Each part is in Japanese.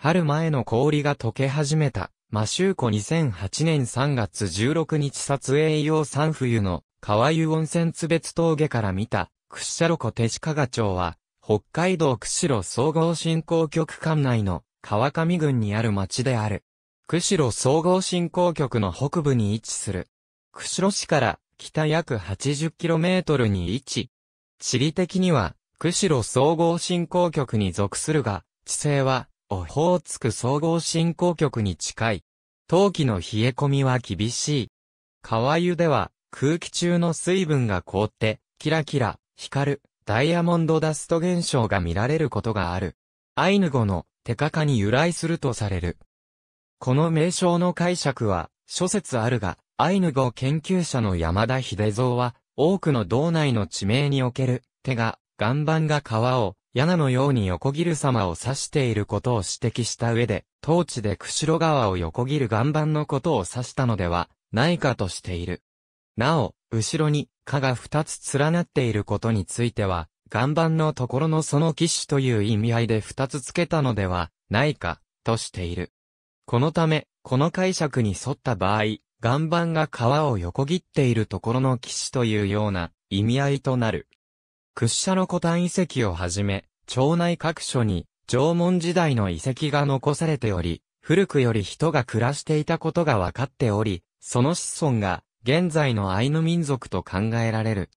春前の氷が溶け始めた。マシューコ2008年3月16日撮影用三冬の川湯温泉津別峠から見た屈斜路湖手鹿賀町は北海道釧路総合振興局管内の川上郡にある町である。釧路総合振興局の北部に位置する。釧路市から北約 80km に位置。地理的には釧路総合振興局に属するが、地勢はオホーツク総合振興局に近い。冬季の冷え込みは厳しい。川湯では空気中の水分が凍って、キラキラ、光る、ダイヤモンドダスト現象が見られることがある。アイヌ語のテカカに由来するとされる。この名称の解釈は諸説あるが、アイヌ語研究者の山田秀蔵は、多くの道内の地名における、手が、岩盤が川を、柳のように横切る様を指していることを指摘した上で、当地で釧路川を横切る岩盤のことを指したのではないかとしている。なお、後ろに、蚊が二つ連なっていることについては、岩盤のところのその騎士という意味合いで二つ付けたのではないか、としている。このため、この解釈に沿った場合、岩盤が川を横切っているところの騎士というような意味合いとなる。屈斜の古代遺跡をはじめ、町内各所に縄文時代の遺跡が残されており、古くより人が暮らしていたことが分かっており、その子孫が現在のアイヌ民族と考えられる。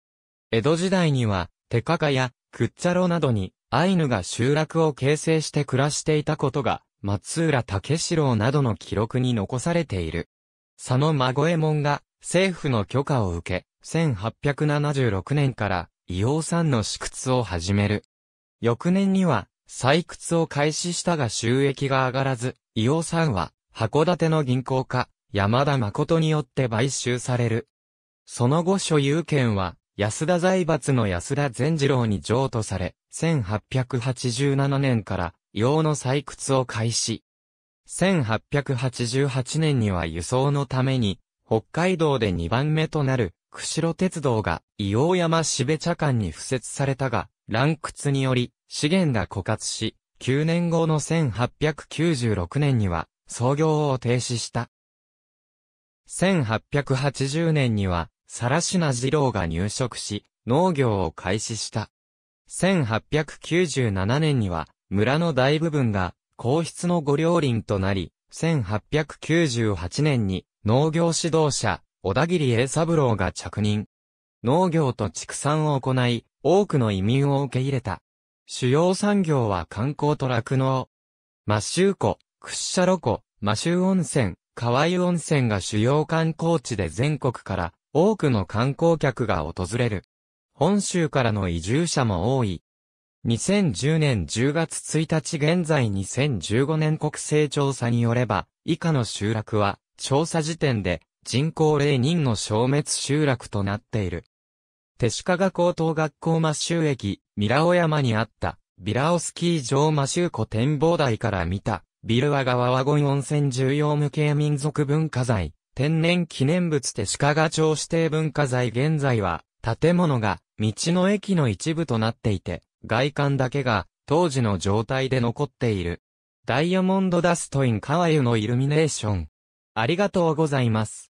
江戸時代には、テカカやクッチャロなどにアイヌが集落を形成して暮らしていたことが、松浦武四郎などの記録に残されている。佐野孫右衛門が政府の許可を受け、1876年から硫黄酸の試掘を始める。翌年には、採掘を開始したが収益が上がらず、硫黄酸は、函館の銀行家、山田誠によって買収される。その後所有権は、安田財閥の安田善次郎に譲渡され、1887年から硫黄の採掘を開始。1888年には輸送のために、北海道で2番目となる釧路鉄道が伊王山べ茶館に付設されたが、乱屈により資源が枯渇し、9年後の1896年には創業を停止した。1880年には、更科二郎が入植し、農業を開始した。1897年には、村の大部分が、皇室の御両林となり、1898年に、農業指導者、小田切栄三郎が着任。農業と畜産を行い、多くの移民を受け入れた。主要産業は観光と酪農。マシュー湖、屈ッ路ロ湖、マシュ温泉、河合温泉が主要観光地で全国から多くの観光客が訪れる。本州からの移住者も多い。2010年10月1日現在2015年国勢調査によれば、以下の集落は、調査時点で人口0人の消滅集落となっている。手鹿が高等学校マシュ駅、ミラオ山にあった、ビラオスキー場マシュ湖展望台から見た、ビルワ川ワゴン温泉重要無形民族文化財、天然記念物手鹿が町指定文化財現在は、建物が、道の駅の一部となっていて、外観だけが、当時の状態で残っている。ダイヤモンドダストイン川湯のイルミネーション。ありがとうございます。